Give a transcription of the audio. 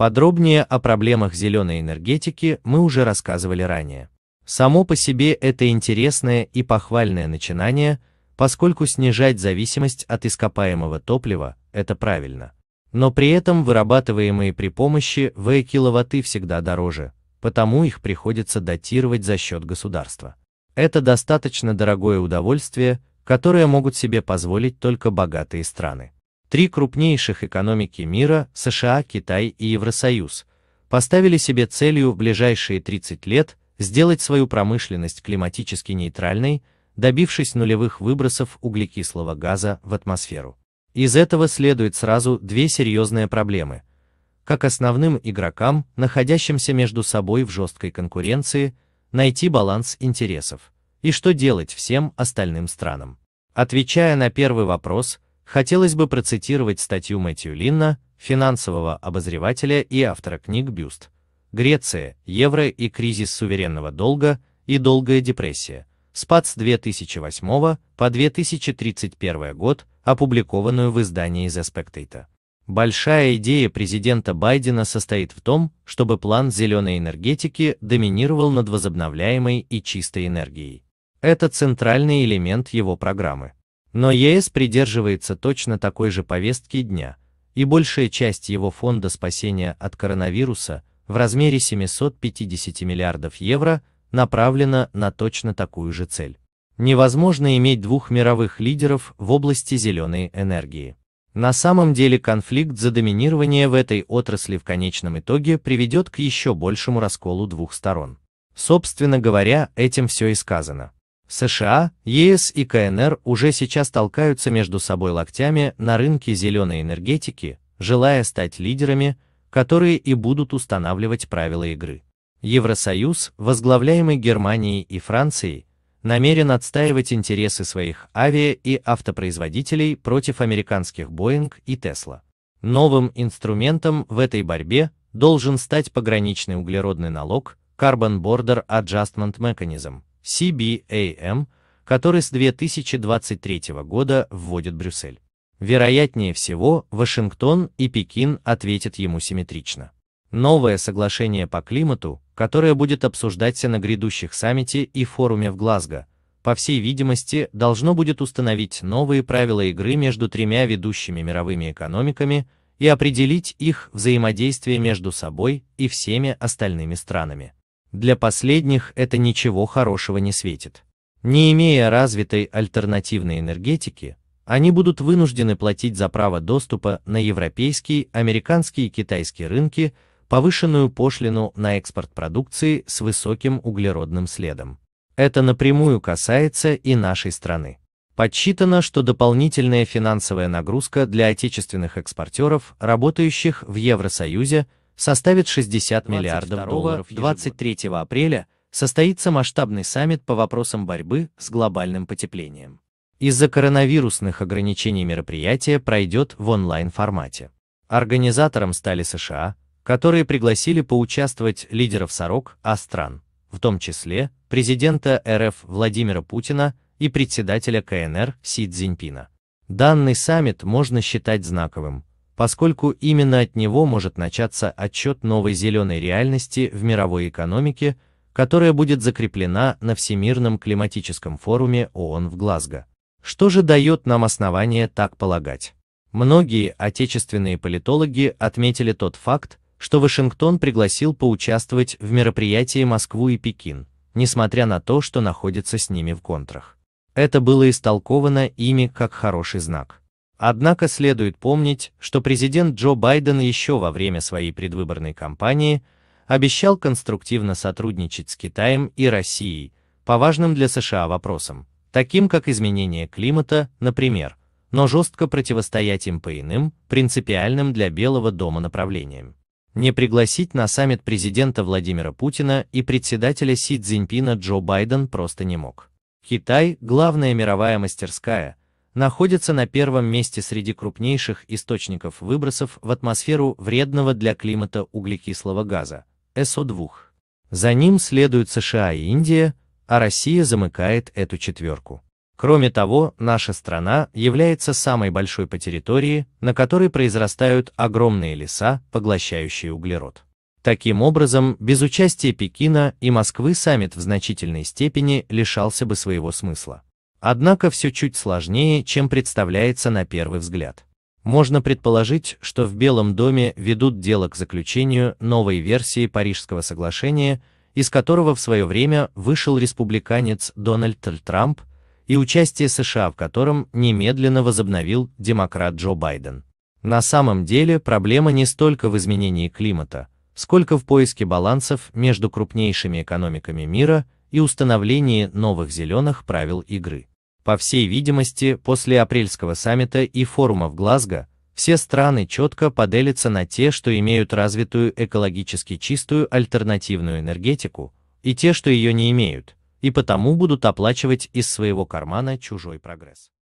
Подробнее о проблемах зеленой энергетики мы уже рассказывали ранее. Само по себе это интересное и похвальное начинание, поскольку снижать зависимость от ископаемого топлива – это правильно. Но при этом вырабатываемые при помощи В киловатты всегда дороже, потому их приходится датировать за счет государства. Это достаточно дорогое удовольствие, которое могут себе позволить только богатые страны. Три крупнейших экономики мира, США, Китай и Евросоюз, поставили себе целью в ближайшие 30 лет сделать свою промышленность климатически нейтральной, добившись нулевых выбросов углекислого газа в атмосферу. Из этого следует сразу две серьезные проблемы. Как основным игрокам, находящимся между собой в жесткой конкуренции, найти баланс интересов, и что делать всем остальным странам. Отвечая на первый вопрос, Хотелось бы процитировать статью Мэтью Линна, финансового обозревателя и автора книг «Бюст», Греция, евро и кризис суверенного долга и долгая депрессия, спад с 2008 по 2031 год, опубликованную в издании The Spectator. Большая идея президента Байдена состоит в том, чтобы план зеленой энергетики доминировал над возобновляемой и чистой энергией. Это центральный элемент его программы. Но ЕС придерживается точно такой же повестки дня, и большая часть его фонда спасения от коронавируса в размере 750 миллиардов евро направлена на точно такую же цель. Невозможно иметь двух мировых лидеров в области зеленой энергии. На самом деле конфликт за доминирование в этой отрасли в конечном итоге приведет к еще большему расколу двух сторон. Собственно говоря, этим все и сказано. США, ЕС и КНР уже сейчас толкаются между собой локтями на рынке зеленой энергетики, желая стать лидерами, которые и будут устанавливать правила игры. Евросоюз, возглавляемый Германией и Францией, намерен отстаивать интересы своих авиа- и автопроизводителей против американских Boeing и Tesla. Новым инструментом в этой борьбе должен стать пограничный углеродный налог Carbon Border Adjustment Mechanism, CBAM, который с 2023 года вводит Брюссель. Вероятнее всего, Вашингтон и Пекин ответят ему симметрично. Новое соглашение по климату, которое будет обсуждаться на грядущих саммите и форуме в Глазго, по всей видимости, должно будет установить новые правила игры между тремя ведущими мировыми экономиками и определить их взаимодействие между собой и всеми остальными странами для последних это ничего хорошего не светит. Не имея развитой альтернативной энергетики, они будут вынуждены платить за право доступа на европейские, американские и китайские рынки повышенную пошлину на экспорт продукции с высоким углеродным следом. Это напрямую касается и нашей страны. Подсчитано, что дополнительная финансовая нагрузка для отечественных экспортеров, работающих в Евросоюзе, составит 60 миллиардов долларов. 23 апреля состоится масштабный саммит по вопросам борьбы с глобальным потеплением. Из-за коронавирусных ограничений мероприятие пройдет в онлайн-формате. Организатором стали США, которые пригласили поучаствовать лидеров сорок а стран, в том числе президента РФ Владимира Путина и председателя КНР Си Цзиньпина. Данный саммит можно считать знаковым, поскольку именно от него может начаться отчет новой зеленой реальности в мировой экономике, которая будет закреплена на Всемирном климатическом форуме ООН в Глазго. Что же дает нам основание так полагать? Многие отечественные политологи отметили тот факт, что Вашингтон пригласил поучаствовать в мероприятии Москву и Пекин, несмотря на то, что находится с ними в контрах. Это было истолковано ими как хороший знак. Однако следует помнить, что президент Джо Байден еще во время своей предвыборной кампании обещал конструктивно сотрудничать с Китаем и Россией по важным для США вопросам, таким как изменение климата, например, но жестко противостоять им по иным, принципиальным для Белого дома направлениям. Не пригласить на саммит президента Владимира Путина и председателя Си Цзиньпина Джо Байден просто не мог. Китай – главная мировая мастерская – находится на первом месте среди крупнейших источников выбросов в атмосферу вредного для климата углекислого газа – СО2. За ним следуют США и Индия, а Россия замыкает эту четверку. Кроме того, наша страна является самой большой по территории, на которой произрастают огромные леса, поглощающие углерод. Таким образом, без участия Пекина и Москвы саммит в значительной степени лишался бы своего смысла. Однако все чуть сложнее, чем представляется на первый взгляд. Можно предположить, что в Белом доме ведут дело к заключению новой версии Парижского соглашения, из которого в свое время вышел республиканец Дональд Трамп, и участие США в котором немедленно возобновил демократ Джо Байден. На самом деле проблема не столько в изменении климата, сколько в поиске балансов между крупнейшими экономиками мира и установлении новых зеленых правил игры. По всей видимости, после апрельского саммита и форума в Глазго, все страны четко поделятся на те, что имеют развитую экологически чистую альтернативную энергетику, и те, что ее не имеют, и потому будут оплачивать из своего кармана чужой прогресс.